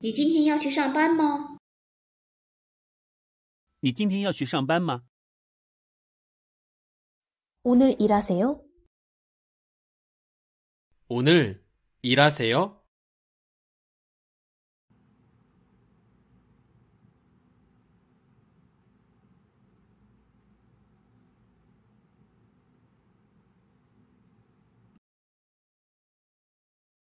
你今天要去上班吗？你今天要去上班吗？오늘일하세요오늘일하세요